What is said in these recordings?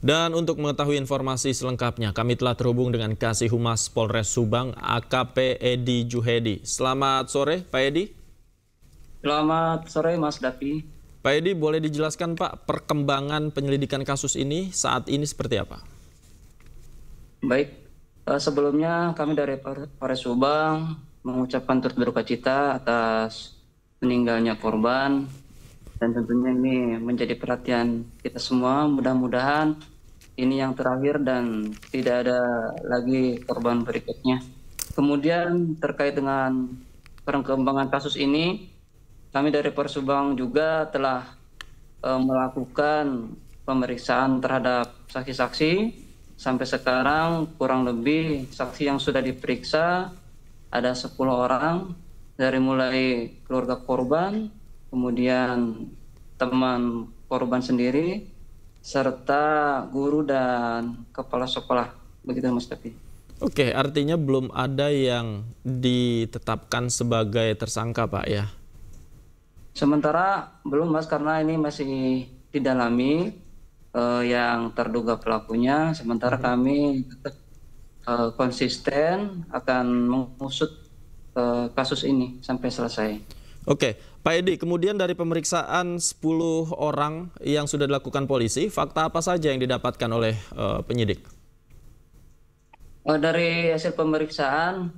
Dan untuk mengetahui informasi selengkapnya, kami telah terhubung dengan Kasih Humas Polres Subang, AKP Edi Juhedi. Selamat sore, Pak Edi. Selamat sore, Mas Dapi. Pak Edi, boleh dijelaskan Pak perkembangan penyelidikan kasus ini saat ini seperti apa? Baik, eh, sebelumnya kami dari Polres Subang mengucapkan turut berukacita atas meninggalnya korban dan tentunya ini menjadi perhatian kita semua. Mudah-mudahan ini yang terakhir dan tidak ada lagi korban berikutnya. Kemudian terkait dengan perkembangan kasus ini, kami dari Persubang juga telah e, melakukan pemeriksaan terhadap saksi-saksi. Sampai sekarang kurang lebih saksi yang sudah diperiksa ada 10 orang dari mulai keluarga korban, kemudian teman korban sendiri, serta guru dan kepala sekolah. Begitu Mas Tepi. Oke, artinya belum ada yang ditetapkan sebagai tersangka, Pak ya? Sementara belum, Mas, karena ini masih didalami eh, yang terduga pelakunya. Sementara hmm. kami tetap eh, konsisten akan mengusut eh, kasus ini sampai selesai. Oke, Pak Edi, kemudian dari pemeriksaan 10 orang yang sudah dilakukan polisi, fakta apa saja yang didapatkan oleh uh, penyidik? Eh, dari hasil pemeriksaan,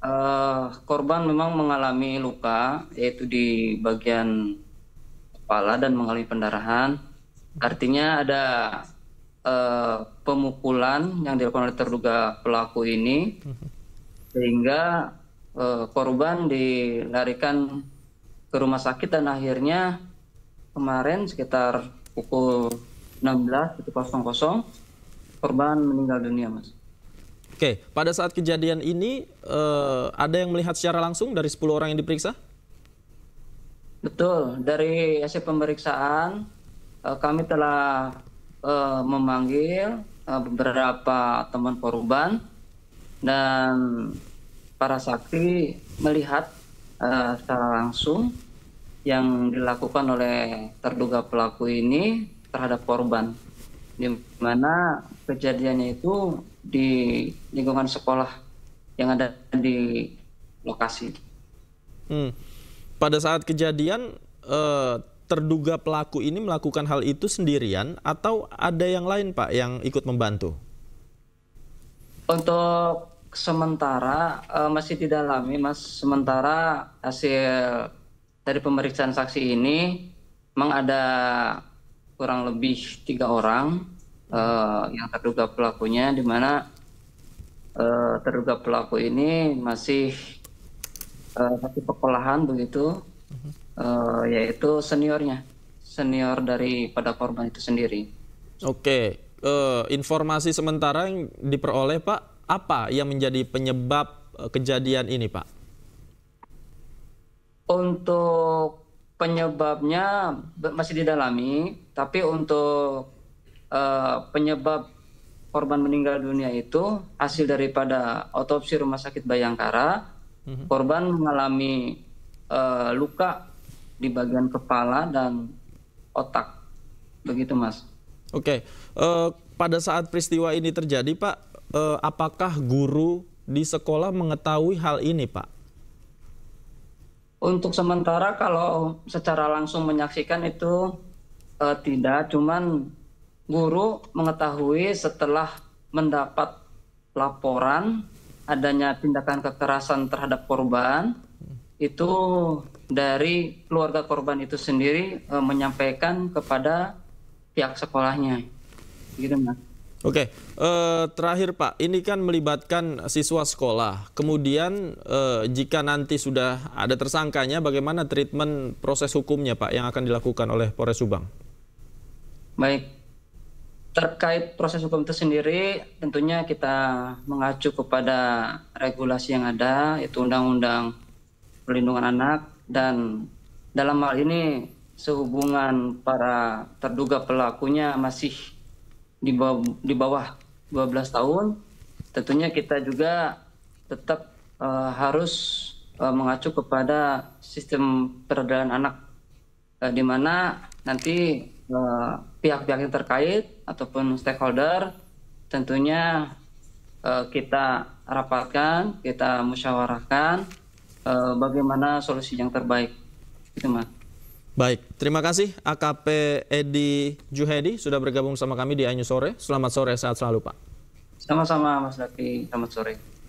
uh, korban memang mengalami luka, yaitu di bagian kepala dan mengalami pendarahan. Artinya ada uh, pemukulan yang dilakukan oleh terduga pelaku ini, mhm. sehingga uh, korban dilarikan ke rumah sakit dan akhirnya kemarin sekitar pukul 16.00 korban meninggal dunia, Mas. Oke, pada saat kejadian ini uh, ada yang melihat secara langsung dari 10 orang yang diperiksa? Betul, dari hasil pemeriksaan uh, kami telah uh, memanggil uh, beberapa teman korban dan para saksi melihat uh, secara langsung yang dilakukan oleh terduga pelaku ini terhadap korban di mana kejadiannya itu di lingkungan sekolah yang ada di lokasi. Hmm. Pada saat kejadian eh, terduga pelaku ini melakukan hal itu sendirian atau ada yang lain Pak yang ikut membantu? Untuk sementara eh, masih didalami mas sementara hasil dari pemeriksaan saksi ini memang ada kurang lebih tiga orang uh, yang terduga pelakunya di mana uh, terduga pelaku ini masih uh, masih pekolahan begitu uh, yaitu seniornya senior dari pada korban itu sendiri. Oke, uh, informasi sementara yang diperoleh Pak apa yang menjadi penyebab eh, kejadian ini, Pak? Untuk penyebabnya masih didalami, tapi untuk uh, penyebab korban meninggal dunia itu hasil daripada otopsi rumah sakit Bayangkara, mm-hmm. korban mengalami uh, luka di bagian kepala dan otak, begitu, Mas. Oke, okay. uh, pada saat peristiwa ini terjadi, Pak, eh, apakah guru di sekolah mengetahui hal ini, Pak? Untuk sementara kalau secara langsung menyaksikan itu eh, tidak, cuman guru mengetahui setelah mendapat laporan adanya tindakan kekerasan terhadap korban itu dari keluarga korban itu sendiri e, menyampaikan kepada pihak sekolahnya gitu mas Oke, uh, terakhir Pak, ini kan melibatkan siswa sekolah. Kemudian uh, jika nanti sudah ada tersangkanya, bagaimana treatment proses hukumnya Pak yang akan dilakukan oleh Polres Subang? Baik, terkait proses hukum itu sendiri, tentunya kita mengacu kepada regulasi yang ada, yaitu Undang-Undang Perlindungan Anak dan dalam hal ini sehubungan para terduga pelakunya masih di bawah, di bawah 12 tahun, tentunya kita juga tetap uh, harus uh, mengacu kepada sistem peradilan anak, uh, di mana nanti pihak-pihak uh, yang terkait ataupun stakeholder tentunya uh, kita rapatkan, kita musyawarahkan uh, bagaimana solusi yang terbaik, gitu mas. Baik, terima kasih AKP Edi Juhedi sudah bergabung sama kami di Anyu Sore. Selamat sore, sehat selalu Pak. Sama-sama Mas Daki, selamat sore.